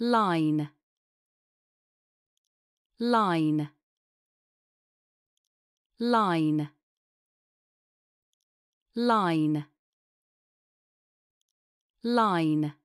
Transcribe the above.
line line line line line